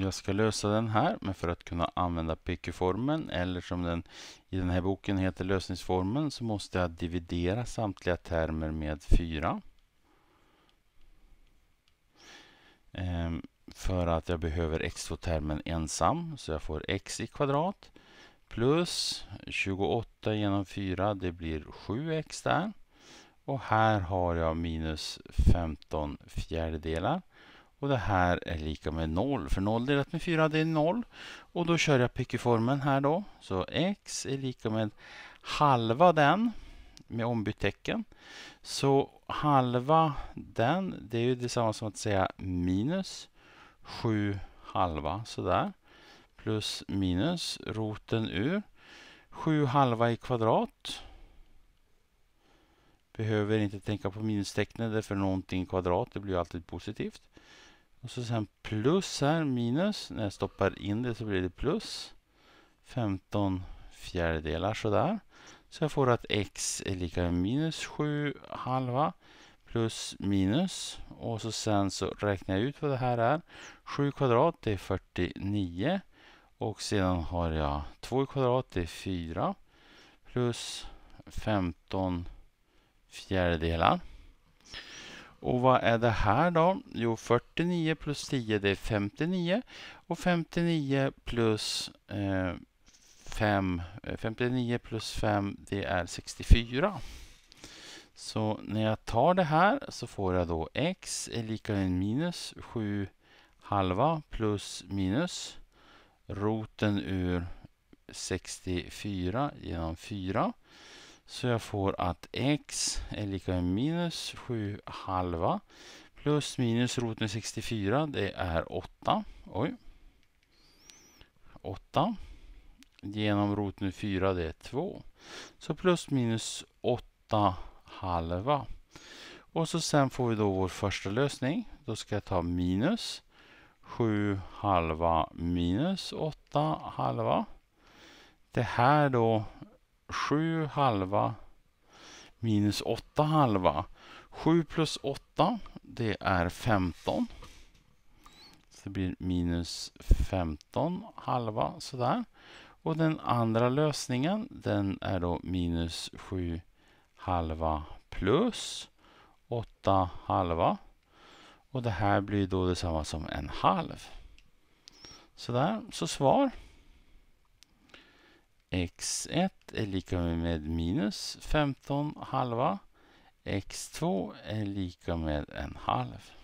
Jag ska lösa den här, men för att kunna använda PQ-formen eller som den i den här boken heter lösningsformen så måste jag dividera samtliga termer med 4. Ehm, för att jag behöver x2-termen ensam, så jag får x i kvadrat plus 28 genom 4, det blir 7x där. Och här har jag minus 15 fjärdedelar. Och det här är lika med 0, för 0 delat med 4 det är 0. Och då kör jag pickyformen här då. Så x är lika med halva den med ombytt tecken. Så halva den, det är ju detsamma som att säga minus 7 halva sådär. Plus minus roten ur. 7 halva i kvadrat. Behöver inte tänka på minustecknet för någonting i kvadrat, det blir alltid positivt. Och så sen plus här, minus. När jag stoppar in det så blir det plus. 15 fjärdedelar sådär. Så jag får att x är lika med minus 7 halva plus minus. Och så sen så räknar jag ut vad det här är. 7 kvadrat det är 49. Och sedan har jag 2 kvadrat det är 4. Plus 15 fjärdedelar. Och vad är det här då? Jo, 49 plus 10 det är 59 och 59 plus eh, 5, 59 eh, plus 5 det är 64. Så när jag tar det här så får jag då x är lika med minus 7 halva plus minus roten ur 64 genom 4. Så jag får att x är lika med minus 7 halva plus minus roten med 64, det är 8. Oj. 8 genom roten nu 4, det är 2. Så plus minus 8 halva. Och så sen får vi då vår första lösning. Då ska jag ta minus 7 halva minus 8 halva. Det här då 7 halva minus 8 halva. 7 plus 8, det är 15. Så det blir minus 15 halva sådär. Och den andra lösningen, den är då minus 7 halva plus 8 halva. Och det här blir då detsamma som en halv. Sådär, så svar x1 är lika med minus 15 halva. x2 är lika med en halv.